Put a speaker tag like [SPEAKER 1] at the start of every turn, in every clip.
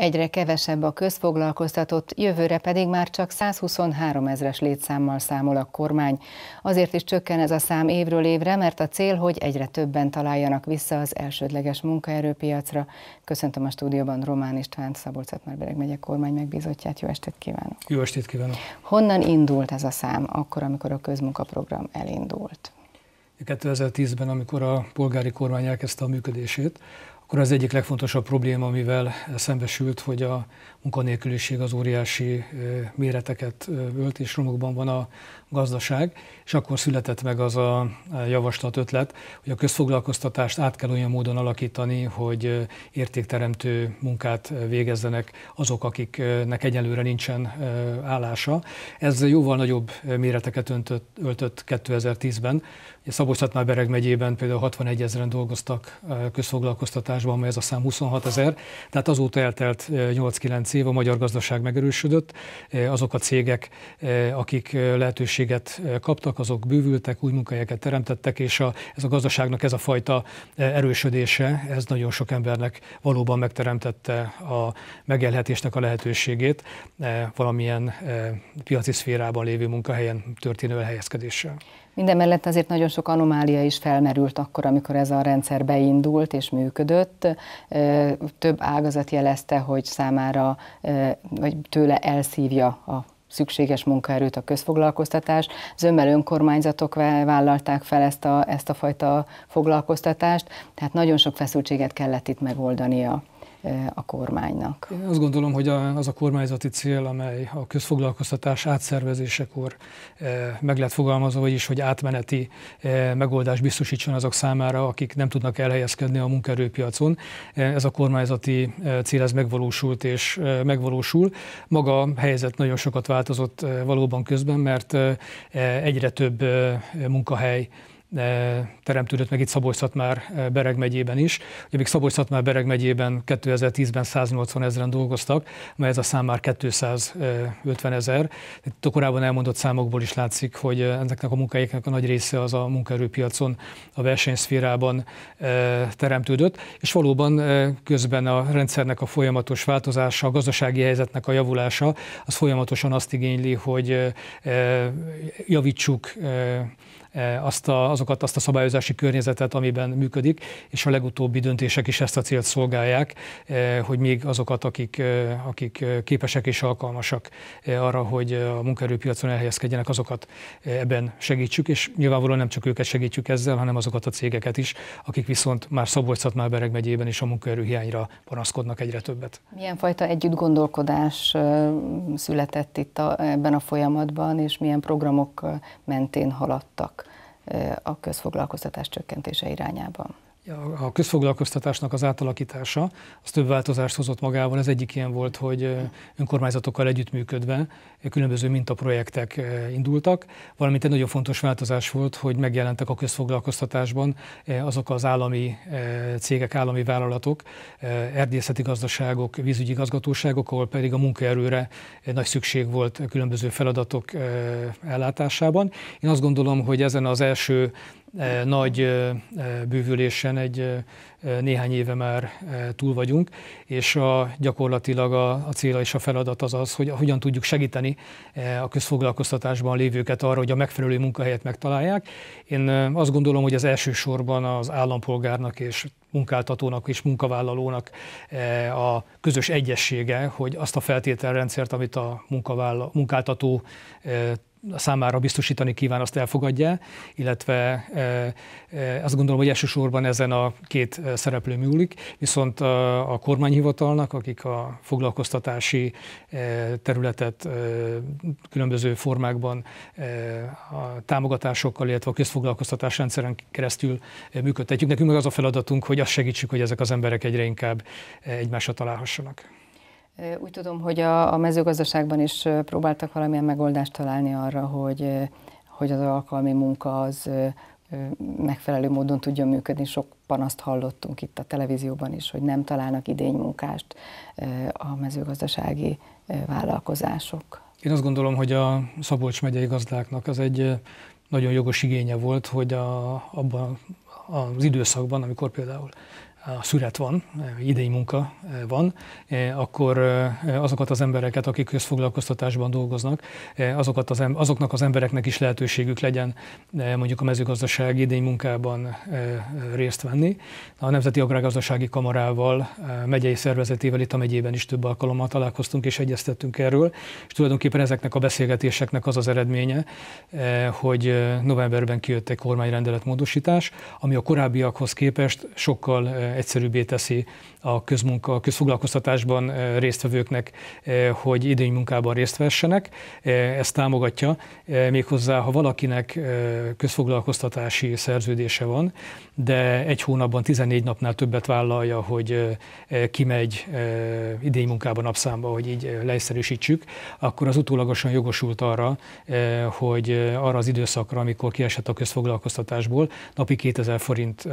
[SPEAKER 1] Egyre kevesebb a közfoglalkoztatott, jövőre pedig már csak 123 ezres létszámmal számol a kormány. Azért is csökken ez a szám évről évre, mert a cél, hogy egyre többen találjanak vissza az elsődleges munkaerőpiacra. Köszöntöm a stúdióban Román István, szabolcs Marbereg megye kormány megbízottját. Jó estét kívánok!
[SPEAKER 2] Jó estét kívánok!
[SPEAKER 1] Honnan indult ez a szám akkor, amikor a közmunkaprogram elindult?
[SPEAKER 2] 2010-ben, amikor a polgári kormány elkezdte a működését, akkor az egyik legfontosabb probléma, amivel szembesült, hogy a munkanélküliség az óriási méreteket ölt, és romokban van a gazdaság, és akkor született meg az a javaslat ötlet, hogy a közfoglalkoztatást át kell olyan módon alakítani, hogy értékteremtő munkát végezzenek azok, akiknek egyelőre nincsen állása. Ez jóval nagyobb méreteket öntött, öltött 2010-ben. Szabolcs-Szatmár-Bereg megyében például 61 ezeren dolgoztak közfoglalkoztatás alakulásban mert ez a szám 26 ezer, tehát azóta eltelt 8-9 eh, év, a magyar gazdaság megerősödött, eh, azok a cégek, eh, akik lehetőséget kaptak, azok bővültek, új munkahelyeket teremtettek, és a, ez a gazdaságnak ez a fajta erősödése, ez nagyon sok embernek valóban megteremtette a megélhetésnek a lehetőségét valamilyen piaci szférában lévő munkahelyen történő elhelyezkedéssel
[SPEAKER 1] mellett azért nagyon sok anomália is felmerült akkor, amikor ez a rendszer beindult és működött. Több ágazat jelezte, hogy számára, vagy tőle elszívja a szükséges munkaerőt a közfoglalkoztatás. Zömmel önkormányzatok vállalták fel ezt a, ezt a fajta foglalkoztatást, tehát nagyon sok feszültséget kellett itt megoldania a kormánynak.
[SPEAKER 2] Én azt gondolom, hogy az a kormányzati cél, amely a közfoglalkoztatás átszervezésekor meg lehet fogalmazva, vagyis hogy átmeneti megoldást biztosítson azok számára, akik nem tudnak elhelyezkedni a munkaerőpiacon. Ez a kormányzati cél ez megvalósult és megvalósul. Maga a helyzet nagyon sokat változott valóban közben, mert egyre több munkahely E, teremtődött meg itt Szabolcs-Szatmár e, Bereg megyében is. Ugye még Szabolcs-Szatmár Bereg megyében 2010-ben 180 ezeren dolgoztak, ma ez a szám már 250 ezer. Itt a korábban elmondott számokból is látszik, hogy e, ezeknek a munkahelyeknek a nagy része az a munkaerőpiacon, a versenyszférában teremtődött, és valóban közben a rendszernek a folyamatos változása, a gazdasági helyzetnek a javulása, az folyamatosan azt igényli, hogy javítsuk azt a, az azokat, azt a szabályozási környezetet, amiben működik, és a legutóbbi döntések is ezt a célt szolgálják, eh, hogy még azokat, akik, eh, akik eh, képesek és alkalmasak arra, hogy a munkaerőpiacon elhelyezkedjenek, azokat ebben segítsük, és nyilvánvalóan nem csak őket segítjük ezzel, hanem azokat a cégeket is, akik viszont már szabolcs bereg megyében is a munkaerőhiányra panaszkodnak egyre többet.
[SPEAKER 1] Milyen fajta gondolkodás született itt a, ebben a folyamatban, és milyen programok mentén haladtak? a közfoglalkoztatás csökkentése irányában
[SPEAKER 2] a közfoglalkoztatásnak az átalakítása, az több változást hozott magával. Ez egyik ilyen volt, hogy önkormányzatokkal együttműködve különböző mintaprojektek indultak, valamint egy nagyon fontos változás volt, hogy megjelentek a közfoglalkoztatásban azok az állami cégek, állami vállalatok, erdészeti gazdaságok, vízügyi gazgatóságok, ahol pedig a munkaerőre nagy szükség volt különböző feladatok ellátásában. Én azt gondolom, hogy ezen az első nagy bűvülésen egy néhány éve már túl vagyunk, és a, gyakorlatilag a, a céla és a feladat az az, hogy hogyan tudjuk segíteni a közfoglalkoztatásban lévőket arra, hogy a megfelelő munkahelyet megtalálják. Én azt gondolom, hogy az elsősorban az állampolgárnak és munkáltatónak és munkavállalónak a közös egyessége, hogy azt a feltételrendszert, amit a munkáltató számára biztosítani kíván, azt elfogadja, illetve azt gondolom, hogy elsősorban ezen a két szereplő múlik, viszont a kormányhivatalnak, akik a foglalkoztatási területet különböző formákban a támogatásokkal, illetve a közfoglalkoztatás rendszeren keresztül működtetjük. Nekünk meg az a feladatunk, hogy azt segítsük, hogy ezek az emberek egyre inkább egymásra találhassanak.
[SPEAKER 1] Úgy tudom, hogy a, a mezőgazdaságban is próbáltak valamilyen megoldást találni arra, hogy, hogy az alkalmi munka az megfelelő módon tudjon működni. Sok panaszt hallottunk itt a televízióban is, hogy nem találnak idénymunkást munkást a mezőgazdasági vállalkozások.
[SPEAKER 2] Én azt gondolom, hogy a Szabolcs megyei gazdáknak az egy nagyon jogos igénye volt, hogy a, abban az időszakban, amikor például a szület van, idei munka eh, van, eh, akkor eh, azokat az embereket, akik közfoglalkoztatásban dolgoznak, azokat az, azoknak az embereknek is lehetőségük legyen mondjuk a mezőgazdaság idei munkában részt venni. A Nemzeti Agrárgazdasági Kamarával, megyei szervezetével itt a megyében is több alkalommal találkoztunk és egyeztettünk erről, és tulajdonképpen ezeknek a beszélgetéseknek az az eredménye, hogy novemberben kijött egy kormányrendelet módosítás, ami a korábbiakhoz képest sokkal egyszerűbbé teszi a közmunka, a közfoglalkoztatásban eh, résztvevőknek, eh, hogy idény munkában részt vessenek. Eh, ezt támogatja, méghozzá, ha valakinek közfoglalkoztatási szerződése van, de egy hónapban 14 napnál többet vállalja, hogy kimegy idény munkában napszámba, hogy így leegyszerűsítsük, akkor az utólagosan jogosult arra, hogy arra az időszakra, amikor kiesett a közfoglalkoztatásból, napi 2000 forint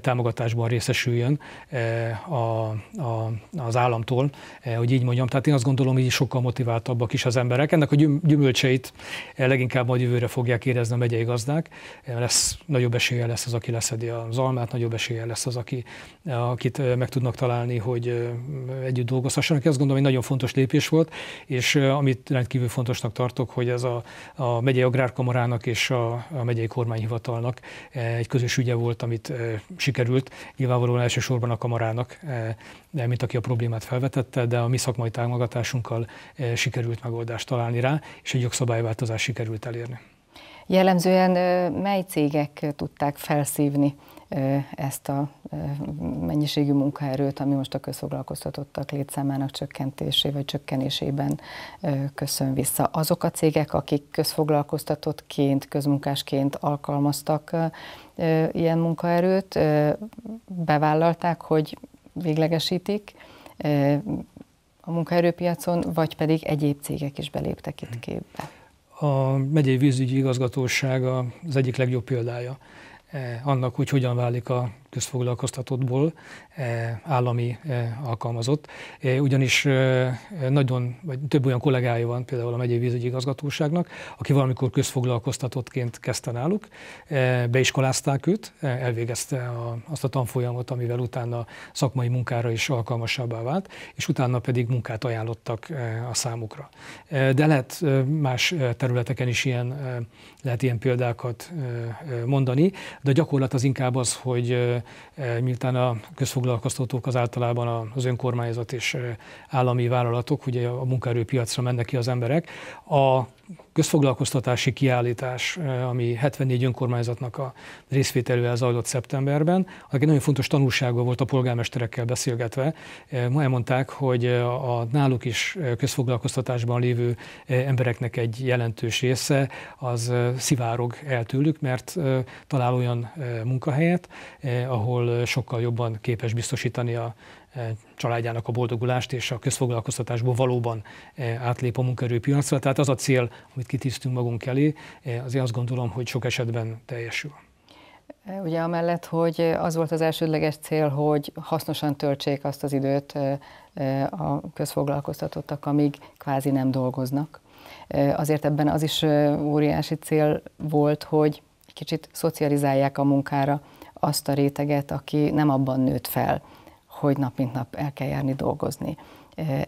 [SPEAKER 2] támogatásban részes értesüljön eh, a, a, az államtól, eh, hogy így mondjam. Tehát én azt gondolom, így sokkal motiváltabbak is az emberek. Ennek a gyümölcseit eh, leginkább majd jövőre fogják érezni a megyei gazdák. Lesz, nagyobb esélye lesz az, aki leszedi az almát, nagyobb esélye lesz az, aki, akit meg tudnak találni, hogy együtt dolgozhassanak. Azt gondolom, hogy nagyon fontos lépés volt, és amit rendkívül fontosnak tartok, hogy ez a, a megyei agrárkamarának és a, a megyei kormányhivatalnak egy közös ügye volt, amit sikerült. Nyilvánvalóan nyilvánvalóan elsősorban a kamarának, eh, de mint aki a problémát felvetette, de a mi szakmai támogatásunkkal eh, sikerült megoldást találni rá, és egy jogszabályváltozást sikerült elérni.
[SPEAKER 1] Jellemzően eh, mely cégek tudták felszívni ezt a mennyiségű munkaerőt, ami most a közfoglalkoztatottak létszámának csökkentésé vagy csökkenésében köszön vissza. Azok a cégek, akik közfoglalkoztatottként, közmunkásként alkalmaztak ilyen munkaerőt, bevállalták, hogy véglegesítik, a munkaerőpiacon, vagy pedig egyéb cégek is beléptek itt hmm. képbe.
[SPEAKER 2] A megyei vízügyi igazgatóság az egyik legjobb példája. Eh, annak, hogy hogyan válik a közfoglalkoztatottból eh, állami eh, alkalmazott, eh, ugyanis nagyon, vagy több olyan kollégája van például a megyei vízügyi igazgatóságnak, aki valamikor közfoglalkoztatottként kezdte náluk, beiskolázták őt, elvégezte azt a tanfolyamot, amivel utána szakmai munkára is alkalmasabbá vált, és utána pedig munkát ajánlottak a számukra. De lehet más területeken is ilyen, lehet ilyen példákat mondani, de a gyakorlat az inkább az, hogy miután a közfoglalkoztatók az általában az önkormányzat és állami vállalatok, ugye a munkaerőpiacra mennek ki az emberek, a közfoglalkoztatási kiállítás, eh, ami 74 önkormányzatnak a részvételővel zajlott szeptemberben, aki nagyon fontos tanulsága volt a polgármesterekkel beszélgetve. Eh, ma elmondták, hogy eh, a náluk is közfoglalkoztatásban lévő embereknek egy jelentős része az szivárog el tőlük, mert talál olyan munkahelyet, ahol sokkal jobban képes biztosítani a E, családjának a boldogulást és a közfoglalkoztatásból valóban e, átlép a munkaerőpiacra. Tehát az a cél, amit kitisztünk magunk elé, e, azért azt gondolom, hogy sok esetben teljesül.
[SPEAKER 1] Ugye amellett, hogy az volt az elsődleges cél, hogy hasznosan töltsék azt az időt a közfoglalkoztatottak, amíg kvázi nem dolgoznak. Azért ebben az is óriási cél volt, hogy kicsit szocializálják a munkára azt a réteget, aki nem abban nőtt fel, hogy nap mint nap el kell járni dolgozni.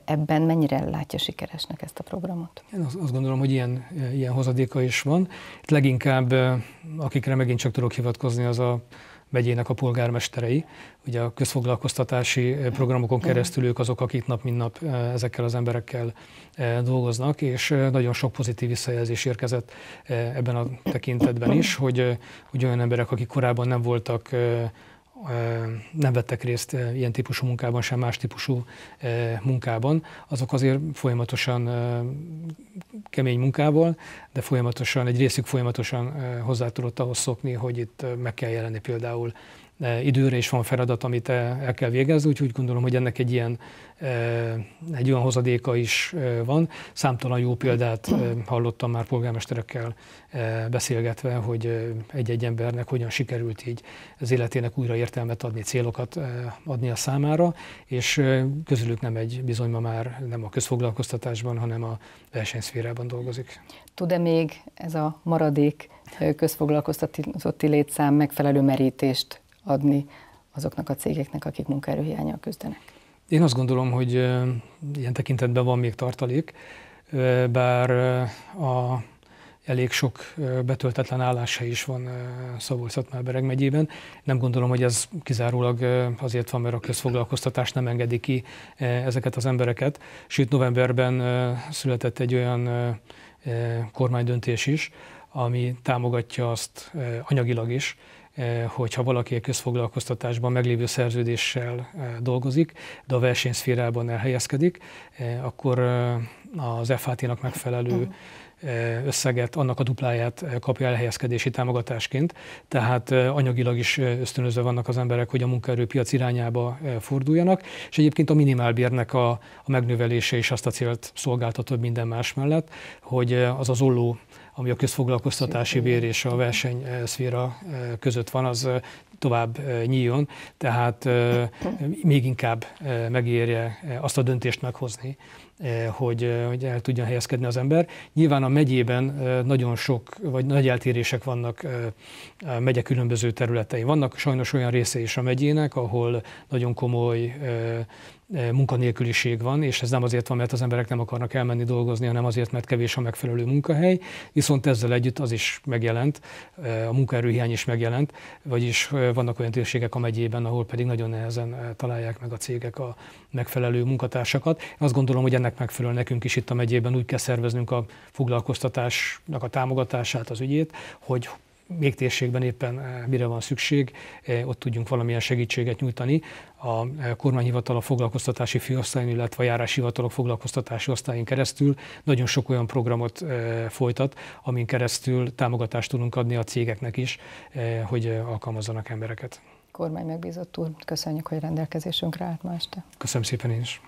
[SPEAKER 1] Ebben mennyire látja sikeresnek ezt a programot?
[SPEAKER 2] Én azt, gondolom, hogy ilyen, ilyen hozadéka is van. Itt leginkább, akikre megint csak tudok hivatkozni, az a megyének a polgármesterei. Ugye a közfoglalkoztatási programokon keresztül ők azok, akik nap mint nap ezekkel az emberekkel dolgoznak, és nagyon sok pozitív visszajelzés érkezett ebben a tekintetben is, hogy, hogy olyan emberek, akik korábban nem voltak nem vettek részt ilyen típusú munkában, sem más típusú munkában, azok azért folyamatosan kemény munkával, de folyamatosan, egy részük folyamatosan hozzá tudott ahhoz szokni, hogy itt meg kell jelenni például E, időre is van feladat, amit el kell végezni, úgyhogy gondolom, hogy ennek egy ilyen e, egy olyan hozadéka is e, van. Számtalan jó példát hallottam már polgármesterekkel beszélgetve, hogy egy-egy embernek hogyan sikerült így az életének újra értelmet adni, célokat adni a számára, és közülük nem egy bizony ma már nem a közfoglalkoztatásban, hanem a versenyszférában dolgozik.
[SPEAKER 1] Tud-e még ez a maradék közfoglalkoztatotti létszám megfelelő merítést adni azoknak a cégeknek, akik munkaerőhiányjal küzdenek. Én
[SPEAKER 2] azt gondolom, hogy ilyen tekintetben van még tartalék, bár a elég sok betöltetlen állása is van szabolcs szatmár megyében. Nem gondolom, hogy ez kizárólag azért van, mert a közfoglalkoztatás nem engedi ki ezeket az embereket. Sőt, novemberben született egy olyan kormánydöntés is, ami támogatja azt anyagilag is, Eh, hogyha valaki a közfoglalkoztatásban meglévő szerződéssel eh, dolgozik, de a versenyszférában elhelyezkedik, eh, akkor az FHT-nak megfelelő uh-huh. összeget, annak a dupláját kapja elhelyezkedési támogatásként. Tehát anyagilag is ösztönözve vannak az emberek, hogy a munkaerőpiac irányába forduljanak, és egyébként a minimálbérnek a, a megnövelése is azt a célt szolgálta több minden más mellett, hogy az az olló ami a közfoglalkoztatási bér és a versenyszféra között van, az tovább nyíljon, tehát még inkább megérje azt a döntést meghozni, hogy, hogy el tudjon helyezkedni az ember. Nyilván a megyében nagyon sok, vagy nagy eltérések vannak a megye különböző területein. Vannak sajnos olyan része is a megyének, ahol nagyon komoly E, munkanélküliség van, és ez nem azért van, mert az emberek nem akarnak elmenni dolgozni, hanem azért, mert kevés a megfelelő munkahely, viszont ezzel együtt az is megjelent, e, a munkaerőhiány is megjelent, vagyis e, vannak olyan térségek a megyében, ahol pedig nagyon nehezen találják meg a cégek a megfelelő munkatársakat. Azt gondolom, hogy ennek megfelelően nekünk is itt a megyében úgy kell szerveznünk a foglalkoztatásnak a támogatását, az ügyét, hogy végtérségben éppen eh, mire van szükség, eh, ott tudjunk valamilyen segítséget nyújtani. A eh, kormányhivatal a foglalkoztatási főosztályon, illetve a járáshivatalok foglalkoztatási osztályon keresztül nagyon sok olyan programot folytat, amin keresztül támogatást tudunk adni a cégeknek is, hogy alkalmazzanak embereket.
[SPEAKER 1] Kormány megbízott úr, köszönjük, hogy rendelkezésünkre állt ma este.
[SPEAKER 2] Köszönöm szépen én is.